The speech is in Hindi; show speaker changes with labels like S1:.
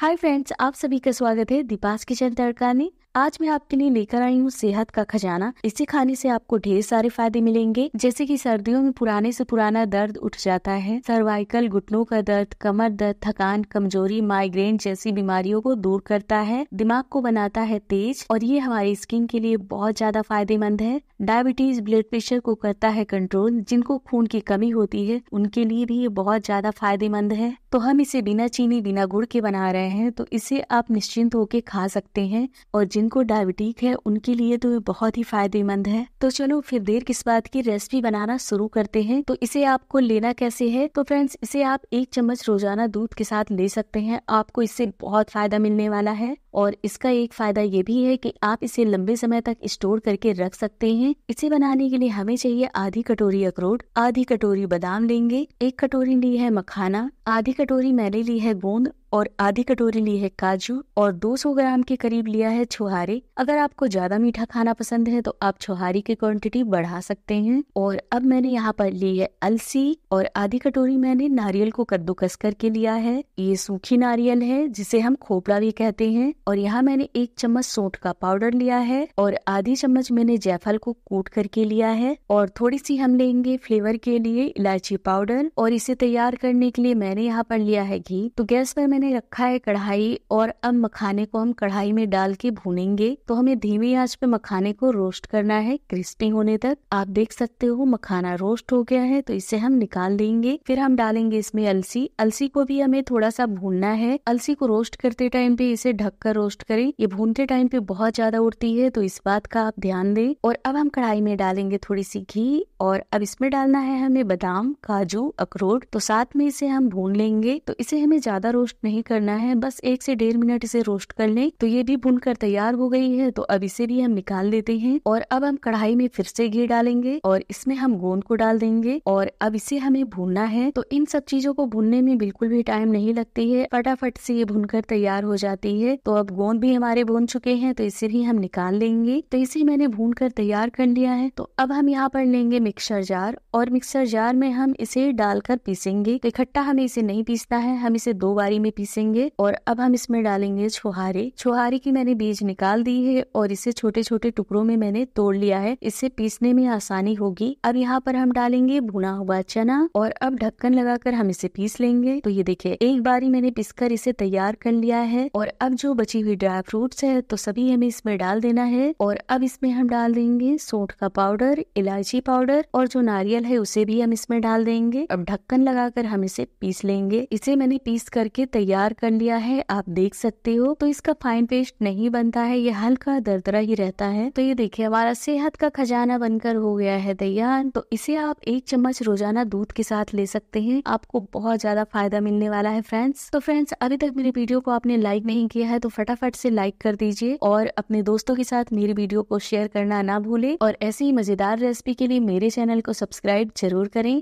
S1: हाय फ्रेंड्स आप सभी का स्वागत है दीपास किचन ने आज मैं आपके लिए लेकर आई हूँ सेहत का खजाना इसे खाने से आपको ढेर सारे फायदे मिलेंगे जैसे कि सर्दियों में पुराने से पुराना दर्द उठ जाता है सर्वाइकल घुटनों का दर्द कमर दर्द थकान कमजोरी माइग्रेन जैसी बीमारियों को दूर करता है दिमाग को बनाता है तेज और ये हमारी स्किन के लिए बहुत ज्यादा फायदेमंद है डायबिटीज ब्लड प्रेशर को करता है कंट्रोल जिनको खून की कमी होती है उनके लिए भी ये बहुत ज्यादा फायदेमंद है तो हम इसे बिना चीनी बिना गुड़ के बना रहे हैं तो इसे आप निश्चिंत होकर खा सकते हैं और जिनको डायबिटीज है उनके लिए तो ये बहुत ही फायदेमंद है तो चलो फिर देर किस बात की रेसिपी बनाना शुरू करते हैं तो इसे आपको लेना कैसे है तो फ्रेंड्स इसे आप एक चम्मच रोजाना दूध के साथ ले सकते हैं आपको इससे बहुत फायदा मिलने वाला है और इसका एक फायदा ये भी है कि आप इसे लंबे समय तक स्टोर करके रख सकते हैं इसे बनाने के लिए हमें चाहिए आधी कटोरी अखरोट आधी कटोरी बादाम लेंगे एक कटोरी ली है मखाना आधी कटोरी मैंने ली है गोंद और आधी कटोरी ली है काजू और 200 ग्राम के करीब लिया है छुहारे अगर आपको ज्यादा मीठा खाना पसंद है तो आप छुहारी की क्वांटिटी बढ़ा सकते हैं और अब मैंने यहाँ पर ली है अलसी और आधी कटोरी मैंने नारियल को कद्दूकस करके लिया है ये सूखी नारियल है जिसे हम खोपड़ा भी कहते हैं और यहाँ मैंने एक चम्मच सोट का पाउडर लिया है और आधी चम्मच मैंने जयफल को कूट करके लिया है और थोड़ी सी हम लेंगे फ्लेवर के लिए इलायची पाउडर और इसे तैयार करने के लिए मैंने यहाँ पर लिया है घी तो गैस पर मैं मैंने रखा है कढ़ाई और अब मखाने को हम कढ़ाई में डाल के भूनेंगे तो हमें धीमी आंच पे मखाने को रोस्ट करना है क्रिस्पी होने तक आप देख सकते हो मखाना रोस्ट हो गया है तो इसे हम निकाल देंगे फिर हम डालेंगे इसमें अलसी अलसी को भी हमें थोड़ा सा भूनना है अलसी को रोस्ट करते टाइम पे इसे ढककर रोस्ट करें ये भूनते टाइम पे बहुत ज्यादा उड़ती है तो इस बात का आप ध्यान दें और अब हम कढ़ाई में डालेंगे थोड़ी सी घी और अब इसमें डालना है हमें बादाम काजू अखरोट तो साथ में इसे हम भून लेंगे तो इसे हमें ज्यादा रोस्ट नहीं करना है बस एक से डेढ़ मिनट इसे रोस्ट कर लें तो ये भी भुनकर कर तैयार हो गई है तो अब इसे भी हम निकाल लेते हैं और अब हम कढ़ाई में फिर से घी डालेंगे और इसमें हम गोंद को डाल देंगे और अब इसे हमें भूनना है तो इन सब चीजों को भूनने में बिल्कुल भी टाइम नहीं लगती है फटाफट से ये भूनकर तैयार हो जाती है तो अब गोंद भी हमारे भून चुके हैं तो इसे भी हम निकाल लेंगे तो इसे मैंने भून कर तैयार कर लिया है तो अब हम यहाँ पर लेंगे मिक्सर जार और मिक्सर जार में हम इसे डालकर पीसेंगे तो इकट्ठा हमें इसे नहीं पीसना है हम इसे दो बारी में पीसेंगे और अब हम इसमें डालेंगे छुहारे छुहारे की मैंने बीज निकाल दी है और इसे छोटे छोटे टुकड़ों में मैंने तोड़ लिया है इसे पीसने में आसानी होगी अब यहाँ पर हम डालेंगे भुना हुआ चना और अब ढक्कन लगाकर हम इसे पीस लेंगे तो ये देखिए एक बारी मैंने पीसकर इसे तैयार कर लिया है और अब जो बची हुई ड्राई फ्रूट्स है तो सभी हमें इसमें डाल देना है और अब इसमें हम डाल देंगे सोंठ का पाउडर इलायची पाउडर और जो नारियल है उसे भी हम इसमें डाल देंगे अब ढक्कन लगाकर हम इसे पीस लेंगे इसे मैंने पीस करके तैयार तैयार कर लिया है आप देख सकते हो तो इसका फाइन पेस्ट नहीं बनता है ये हल्का दरदरा ही रहता है तो ये देखिए हमारा सेहत का खजाना बनकर हो गया है तैयार तो इसे आप एक चम्मच रोजाना दूध के साथ ले सकते हैं आपको बहुत ज्यादा फायदा मिलने वाला है फ्रेंड्स तो फ्रेंड्स अभी तक मेरी वीडियो को आपने लाइक नहीं किया है तो फटाफट से लाइक कर दीजिए और अपने दोस्तों के साथ मेरी वीडियो को शेयर करना ना भूले और ऐसी ही मजेदार रेसिपी के लिए मेरे चैनल को सब्सक्राइब जरूर करें